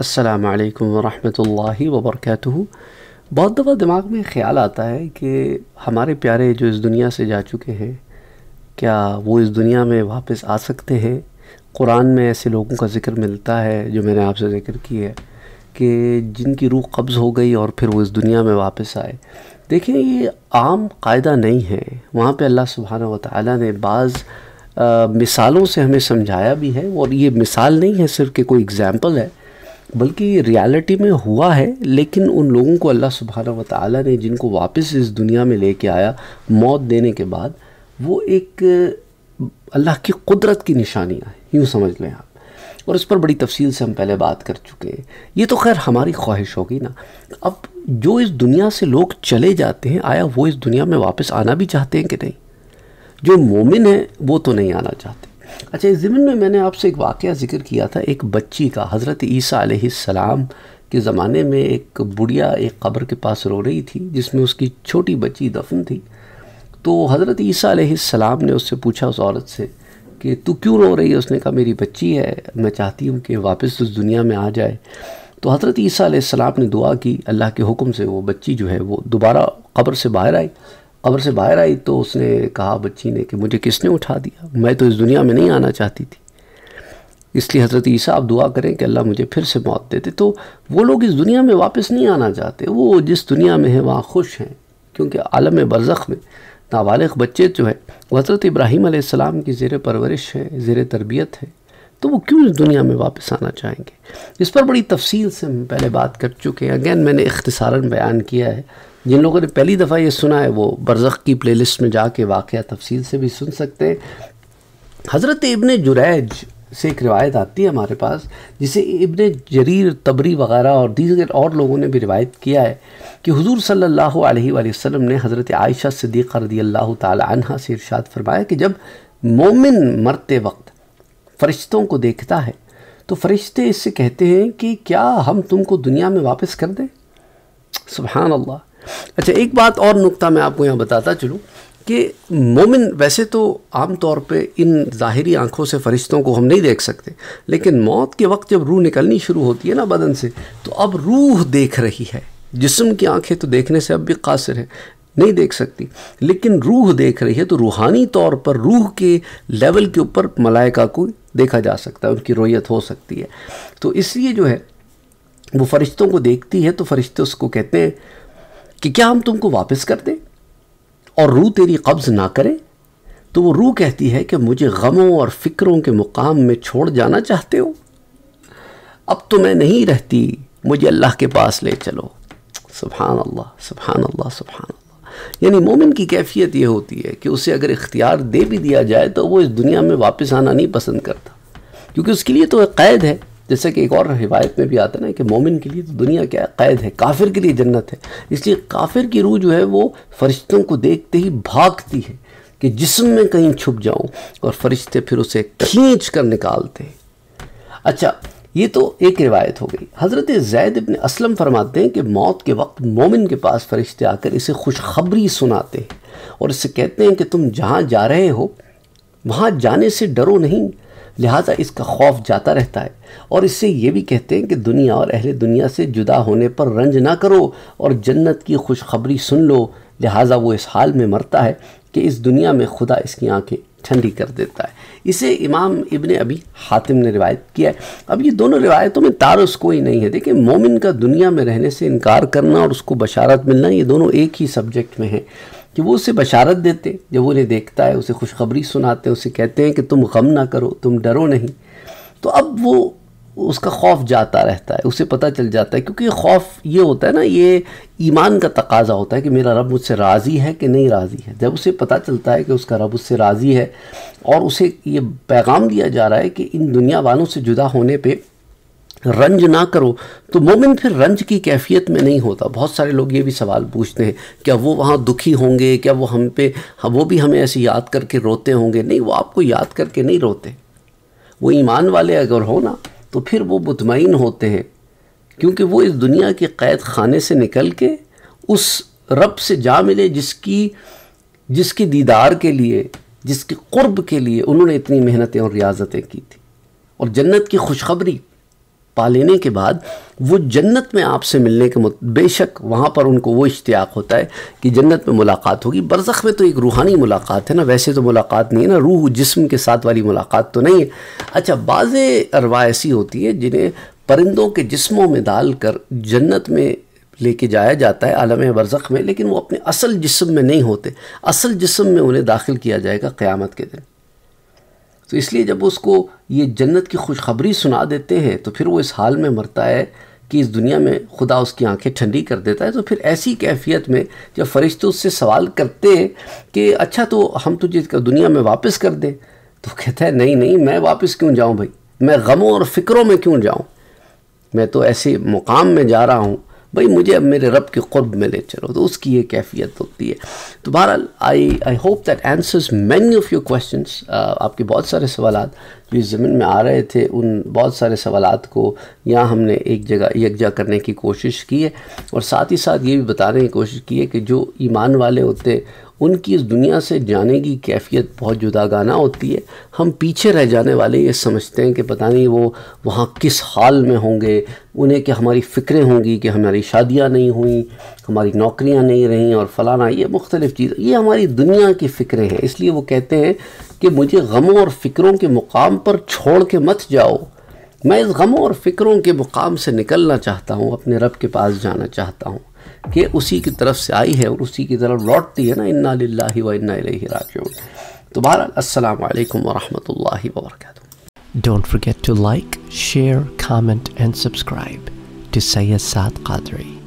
असलकम वरहमल वबरक बहुत दफ़ा दिमाग में ख्याल आता है कि हमारे प्यारे जो इस दुनिया से जा चुके हैं क्या वो इस दुनिया में वापस आ सकते हैं कुरान में ऐसे लोगों का ज़िक्र मिलता है जो मैंने आपसे ज़िक्र की है कि जिनकी रूह कब्ज़ हो गई और फिर वो इस दुनिया में वापस आए देखिए ये आम कायदा नहीं है वहाँ पर अल्लाह सुबहान व ताली ने बाज़ मिसालों से हमें समझाया भी है और ये मिसाल नहीं है सिर्फ कि कोई एग्ज़ाम्पल है बल्कि रियलिटी में हुआ है लेकिन उन लोगों को अल्लाह सुबहाना व ताली ने जिनको वापस इस दुनिया में लेके आया मौत देने के बाद वो एक अल्लाह की कुदरत की निशानियाँ हैं यूँ समझ लें आप और इस पर बड़ी तफसील से हम पहले बात कर चुके हैं ये तो खैर हमारी ख्वाहिश होगी ना अब जो इस दुनिया से लोग चले जाते हैं आया वो इस दुनिया में वापस आना भी चाहते हैं कि नहीं जो मोमिन है वो तो नहीं आना चाहते अच्छा इस ज़मन में मैंने आपसे एक वाक़ ज़िक्र किया था एक बच्ची का हज़रत ईसा सलाम के ज़माने में एक बुढ़िया एक कब्र के पास रो रही थी जिसमें उसकी छोटी बच्ची दफन थी तो हज़रत ईसा सलाम ने उससे पूछा उस औरत से कि तू क्यों रो रही है उसने कहा मेरी बच्ची है मैं चाहती हूँ कि वापस उस दुनिया में आ जाए तो हज़रत ईसा ने दुआ की अल्लाह के हुक्म से वो बच्ची जो है वो दोबारा कब्र से बाहर आई अबर से बाहर आई तो उसने कहा बच्ची ने कि मुझे किसने उठा दिया मैं तो इस दुनिया में नहीं आना चाहती थी इसलिए हज़रत ईसा आप दुआ करें कि अल्लाह मुझे फिर से मौत देते तो वो लोग इस दुनिया में वापस नहीं आना चाहते वो जिस दुनिया में है वहाँ खुश हैं क्योंकि आलम बरज़ में नाबालग बच्चे जो है हज़रत इब्राहीम आसमाम की ज़ेर परवरिश है ज़ेर तरबियत है तो वो क्यों इस दुनिया में वापस आना चाहेंगे इस पर बड़ी तफसील से हम पहले बात कर चुके हैं अगेन मैंने इख्तसारा बयान किया है जिन लोगों ने पहली दफ़ा ये सुना है वो बरज़ की लिस्ट में जाके वाक़ तफसील से भी सुन सकते हैं हज़रत इबन जुरैज से एक रिवायत आती है हमारे पास जिसे इबन जरीर तबरी वगैरह और दीगर और लोगों ने भी रिवायत किया है कि हुजूर सल्लल्लाहु अलैहि वसल्लम ने हज़रत आयशा सिद्दीक़ रदी अल्लाह तह से इरशाद फरमाया कि जब मोमिन मरते वक्त फरिश्तों को देखता है तो फरिश्ते इससे कहते हैं कि क्या हम तुमको दुनिया में वापस कर दें सुबहान अल्लाह अच्छा एक बात और नुकता मैं आपको यहाँ बताता चलूँ कि मोमिन वैसे तो आम तौर पे इन ज़ाहरी आँखों से फरिश्तों को हम नहीं देख सकते लेकिन मौत के वक्त जब रूह निकलनी शुरू होती है ना बदन से तो अब रूह देख रही है जिसम की आँखें तो देखने से अब भी कासिर है नहीं देख सकती लेकिन रूह देख रही है तो रूहानी तौर पर रूह के लेवल के ऊपर मलाइका कोई देखा जा सकता है उनकी रोयत हो सकती है तो इसलिए जो है वो फरिश्तों को देखती है तो फरिश्ते उसको कहते हैं कि क्या हम तुमको वापस कर दें और रूह तेरी कब्ज़ ना करें तो वो रूह कहती है कि मुझे गमों और फ़िक्रों के मुकाम में छोड़ जाना चाहते हो अब तो मैं नहीं रहती मुझे अल्लाह के पास ले चलो सुबहान अल्लाह सुबहान अल्लाह सुबहान यानी मोमिन की कैफियत यह होती है कि उसे अगर इख्तियार दे भी दिया जाए तो वो इस दुनिया में वापस आना नहीं पसंद करता क्योंकि उसके लिए तो क़ैद है जैसा कि एक और हिवायत में भी आता है ना कि मोमिन के लिए तो दुनिया क्या क़ैद है काफिर के लिए जन्नत है इसलिए काफिर की रूह जो है वो फरिश्तों को देखते ही भागती है कि जिसम में कहीं छुप जाऊं और फरिश्ते फिर उसे खींच कर निकालते हैं अच्छा ये तो एक रिवायत हो गई हज़रत जैद इबन असलम फरमाते हैं कि मौत के वक्त मोमिन के पास फरिश्ते आकर इसे खुशखबरी सुनाते हैं और इससे कहते हैं कि तुम जहाँ जा रहे हो वहाँ जाने से डरो नहीं लिहाजा इसका खौफ जाता रहता है और इससे ये भी कहते हैं कि दुनिया और अहले दुनिया से जुदा होने पर रंज ना करो और जन्नत की खुशखबरी सुन लो लिहाजा वो इस हाल में मरता है कि इस दुनिया में खुदा इसकी आंखें ठंडी कर देता है इसे इमाम इबन अभी हातिम ने रिवायत किया है अब ये दोनों रिवायतों में तारस कोई नहीं है देखिए मोमिन का दुनिया में रहने से इनकार करना और उसको बशारत मिलना ये दोनों एक ही सब्जेक्ट में है कि वो उसे बशारत देते जब उन्हें देखता है उसे खुशखबरी सुनाते हैं उसे कहते हैं कि तुम गम ना करो तुम डरो नहीं तो अब वो उसका खौफ जाता रहता है उसे पता चल जाता है क्योंकि खौफ ये होता है ना ये ईमान का तकाजा होता है कि मेरा रब मुझसे राज़ी है कि नहीं राज़ी है जब उसे पता चलता है कि उसका रब उससे राज़ी है और उसे ये पैगाम दिया जा रहा है कि इन दुनिया वालों से जुदा होने पर रंज ना करो तो मोमिन फिर रंज की कैफियत में नहीं होता बहुत सारे लोग ये भी सवाल पूछते हैं क्या वो वहाँ दुखी होंगे क्या वो हम पे वो भी हमें ऐसे याद करके रोते होंगे नहीं वो आपको याद करके नहीं रोते वो ईमान वाले अगर हो ना तो फिर वो मुतमिन होते हैं क्योंकि वो इस दुनिया के क़ैद खाने से निकल के उस रब से जा मिले जिसकी जिसकी दीदार के लिए जिसके क़ुर्ब के लिए उन्होंने इतनी मेहनतें और रियाजतें की थी और जन्नत की खुशखबरी पा लेने के बाद वो जन्नत में आपसे मिलने के बेशक वहाँ पर उनको वो इश्तियाक होता है कि जन्नत में मुलाकात होगी बरसख में तो एक रूहानी मुलाकात है ना वैसे तो मुलाकात नहीं है ना रूह जिस्म के साथ वाली मुलाकात तो नहीं है अच्छा बाज़ अरवा ऐसी होती है जिन्हें परिंदों के जिस्मों में डाल कर जन्नत में लेके जाया जाता है आलम बरसख में लेकिन वो अपने असल जिस्म में नहीं होते असल जिस्म में उन्हें दाखिल किया जाएगा क़्यामत के दिन तो इसलिए जब उसको ये जन्नत की खुशखबरी सुना देते हैं तो फिर वो इस हाल में मरता है कि इस दुनिया में खुदा उसकी आंखें ठंडी कर देता है तो फिर ऐसी कैफियत में जब फरिश्ते उससे सवाल करते हैं कि अच्छा तो हम तुझे दुनिया में वापस कर दें तो कहता है नहीं नहीं मैं वापस क्यों जाऊँ भाई मैं गमों और फ़िक्रों में क्यों जाऊँ मैं तो ऐसे मुकाम में जा रहा हूँ भाई मुझे अब मेरे रब के क़ुरब में ले चलो तो उसकी ये कैफियत होती है तो बहरहाल I I hope that answers many of your question आपके बहुत सारे सवाल जो इस ज़मीन में आ रहे थे उन बहुत सारे सवाल को यहाँ हमने एक जगह यकजा करने की कोशिश की है और साथ ही साथ ये भी बताने की कोशिश की है कि जो ईमान वाले होते उनकी इस दुनिया से जाने की कैफियत बहुत जुदागाना होती है हम पीछे रह जाने वाले ये समझते हैं कि पता नहीं वो वहाँ किस हाल में होंगे उन्हें कि हमारी फ़िक्रें होंगी कि हमारी शादियाँ नहीं हुई हमारी नौकरियाँ नहीं रहीं और फलाना ये मुख्तलिफ़ चीज़ ये हमारी दुनिया की फ़िक्रें हैं इसलिए वो कहते हैं कि मुझे गमों और फ़िक्रों के मुकाम पर छोड़ के मत जाओ मैं इस गमों और फ़िक्रों के मुकाम से निकलना चाहता हूँ अपने रब के पास जाना चाहता हूँ कि उसी की तरफ से आई है और उसी की तरफ लौटती है ना इन्ना लाही व इन्ना लही राजूँ दोबारा असलम वरम्ह वर्क don't forget to like share comment and subscribe to Syed Qadri